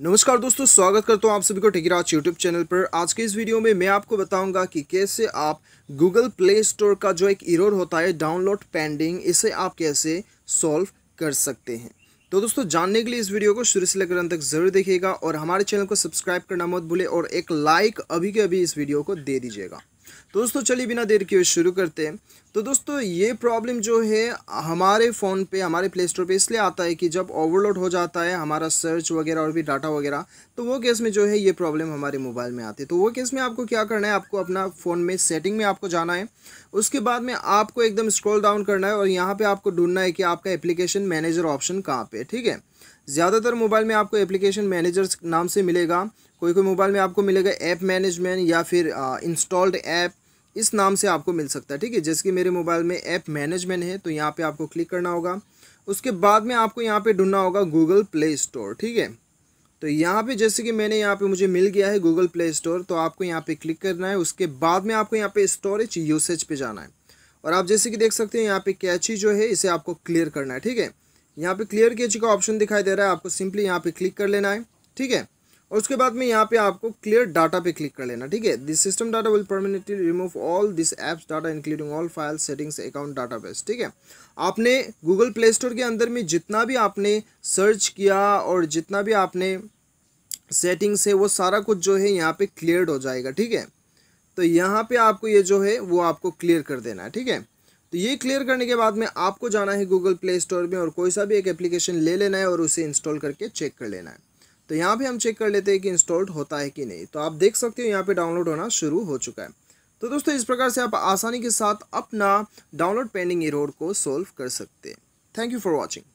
नमस्कार दोस्तों स्वागत करता हूं आप सभी को टेकीराज यूट्यूब चैनल पर आज के इस वीडियो में मैं आपको बताऊंगा कि कैसे आप गूगल प्ले स्टोर का जो एक इरोर होता है डाउनलोड पेंडिंग इसे आप कैसे सॉल्व कर सकते हैं तो दोस्तों जानने के लिए इस वीडियो को शुरू से लेकर अंत तक जरूर देखिएगा और हमारे चैनल को सब्सक्राइब करना मत भूलें और एक लाइक अभी के अभी इस वीडियो को दे दीजिएगा तो दोस्तों चलिए बिना देर के शुरू करते हैं तो दोस्तों ये प्रॉब्लम जो है हमारे फ़ोन पे हमारे प्ले स्टोर पर इसलिए आता है कि जब ओवरलोड हो जाता है हमारा सर्च वगैरह और भी डाटा वगैरह तो वो केस में जो है ये प्रॉब्लम हमारे मोबाइल में आती है तो वो केस में आपको क्या करना है आपको अपना फ़ोन में सेटिंग में आपको जाना है उसके बाद में आपको एकदम स्क्रॉल डाउन करना है और यहाँ पर आपको ढूंढना है कि आपका एप्लीकेशन मैनेजर ऑप्शन कहाँ पर ठीक है ज़्यादातर मोबाइल में आपको एप्लीकेशन मैनेजर्स नाम से मिलेगा कोई कोई मोबाइल में आपको मिलेगा ऐप मैनेजमेंट या फिर इंस्टॉल्ड ऐप इस नाम से आपको मिल सकता है ठीक है जैसे कि मेरे मोबाइल में ऐप मैनेजमेंट है तो यहाँ पे आपको क्लिक करना होगा उसके बाद में आपको यहाँ पे ढूंढना होगा गूगल प्ले स्टोर ठीक है तो यहाँ पे जैसे कि मैंने यहाँ पे मुझे मिल गया है गूगल प्ले स्टोर तो आपको यहाँ पे क्लिक करना है उसके बाद में आपको यहाँ पे स्टोरेज यूसेज पे जाना है और आप जैसे कि देख सकते हैं यहाँ पे कैची जो है इसे आपको क्लियर करना है ठीक है यहाँ पे क्लियर के जी का ऑप्शन दिखाई दे रहा है आपको सिंपली यहाँ पे क्लिक कर लेना है ठीक है और उसके बाद में यहाँ पे आपको क्लियर डाटा पे क्लिक कर लेना ठीक है this system data will permanently remove all this apps data including all file settings account database ठीक है आपने गूगल प्ले स्टोर के अंदर में जितना भी आपने सर्च किया और जितना भी आपने सेटिंग्स है वो सारा कुछ जो है यहाँ पे क्लियर हो जाएगा ठीक है तो यहाँ पे आपको ये जो है वो आपको क्लियर कर देना है ठीक है तो ये क्लियर करने के बाद में आपको जाना है गूगल प्ले स्टोर में और कोई सा भी एक एप्लीकेशन ले लेना है और उसे इंस्टॉल करके चेक कर लेना है तो यहाँ पे हम चेक कर लेते हैं कि इंस्टॉल्ड होता है कि नहीं तो आप देख सकते हो यहाँ पे डाउनलोड होना शुरू हो चुका है तो दोस्तों इस प्रकार से आप आसानी के साथ अपना डाउनलोड पेंडिंग एरोड को सोल्व कर सकते हैं थैंक यू फॉर वॉचिंग